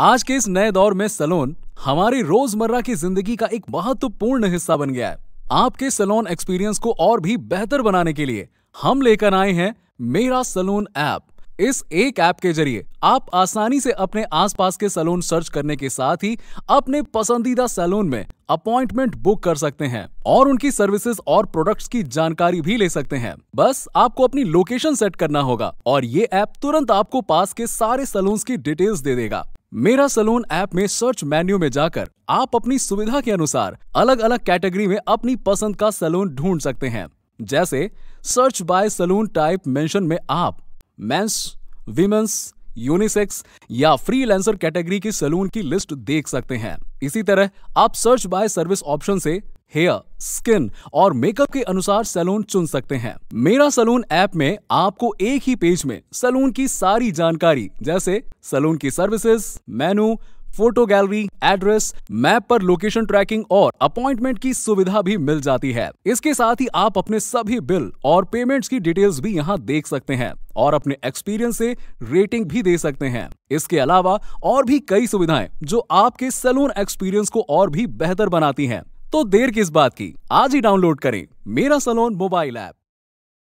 आज के इस नए दौर में सलोन हमारी रोजमर्रा की जिंदगी का एक महत्वपूर्ण हिस्सा बन गया है आपके सलोन एक्सपीरियंस को और भी बेहतर बनाने के लिए हम लेकर आए हैं मेरा सलोन ऐप इस एक ऐप के जरिए आप आसानी से अपने आसपास के सलोन सर्च करने के साथ ही अपने पसंदीदा सैलून में अपॉइंटमेंट बुक कर सकते हैं और उनकी सर्विसेज और प्रोडक्ट्स की जानकारी भी ले सकते हैं बस आपको अपनी लोकेशन सेट करना होगा और ये ऐप तुरंत आपको पास के सारे सलून की डिटेल्स दे देगा मेरा सलून ऐप में सर्च मेन्यू में जाकर आप अपनी सुविधा के अनुसार अलग अलग कैटेगरी में अपनी पसंद का सलून ढूंढ सकते हैं जैसे search by salon type mention में आप मेंस, विमेंस यूनिसेक्स या फ्रीलांसर कैटेगरी की सलून की लिस्ट देख सकते हैं इसी तरह आप सर्च बाय सर्विस ऑप्शन से हेयर स्किन और मेकअप के अनुसार सैलून चुन सकते हैं मेरा सैलून ऐप में आपको एक ही पेज में सैलून की सारी जानकारी जैसे सैलून की services menu photo gallery address map पर लोकेशन ट्रैकिंग और अपॉइंटमेंट की सुविधा भी मिल जाती है इसके साथ ही आप अपने सभी बिल और पेमेंट्स की डिटेल्स भी यहाँ देख सकते हैं और अपने एक्सपीरियंस से रेटिंग भी दे सकते हैं इसके अलावा और भी कई सुविधाएं जो आपके सैलून एक्सपीरियंस को और भी बेहतर बनाती हैं तो देर किस बात की आज ही डाउनलोड करें मेरा सलोन मोबाइल ऐप